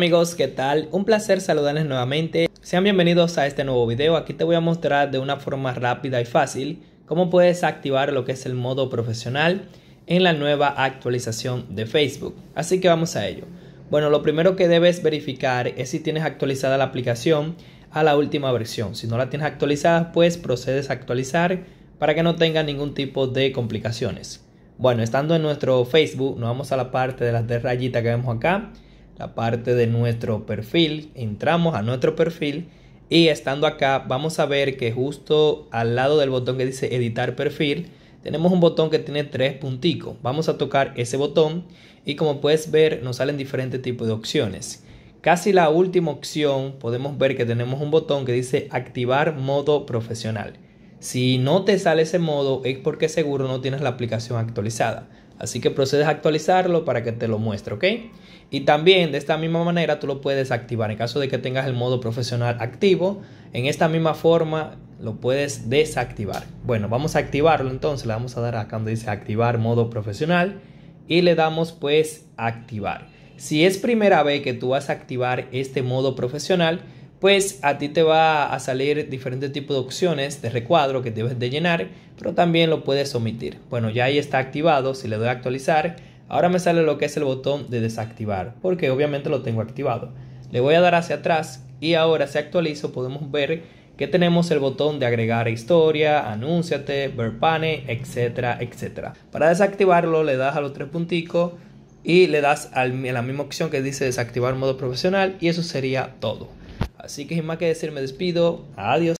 Amigos, ¿qué tal? Un placer saludarles nuevamente. Sean bienvenidos a este nuevo video. Aquí te voy a mostrar de una forma rápida y fácil cómo puedes activar lo que es el modo profesional en la nueva actualización de Facebook. Así que vamos a ello. Bueno, lo primero que debes verificar es si tienes actualizada la aplicación a la última versión. Si no la tienes actualizada, pues procedes a actualizar para que no tenga ningún tipo de complicaciones. Bueno, estando en nuestro Facebook, nos vamos a la parte de las de rayitas que vemos acá la parte de nuestro perfil, entramos a nuestro perfil y estando acá vamos a ver que justo al lado del botón que dice editar perfil, tenemos un botón que tiene tres punticos. Vamos a tocar ese botón y como puedes ver nos salen diferentes tipos de opciones. Casi la última opción podemos ver que tenemos un botón que dice activar modo profesional. Si no te sale ese modo es porque seguro no tienes la aplicación actualizada. Así que procedes a actualizarlo para que te lo muestre, ¿ok? Y también de esta misma manera tú lo puedes activar. En caso de que tengas el modo profesional activo, en esta misma forma lo puedes desactivar. Bueno, vamos a activarlo entonces. Le vamos a dar acá donde dice activar modo profesional y le damos pues activar. Si es primera vez que tú vas a activar este modo profesional, pues a ti te va a salir diferentes tipos de opciones de recuadro que debes de llenar, pero también lo puedes omitir. Bueno, ya ahí está activado, si le doy a actualizar, ahora me sale lo que es el botón de desactivar, porque obviamente lo tengo activado. Le voy a dar hacia atrás y ahora si actualizo podemos ver que tenemos el botón de agregar historia, anúnciate, ver pane, etcétera, etcétera. Para desactivarlo le das a los tres punticos y le das a la misma opción que dice desactivar modo profesional y eso sería todo. Así que sin más que decir, me despido. Adiós.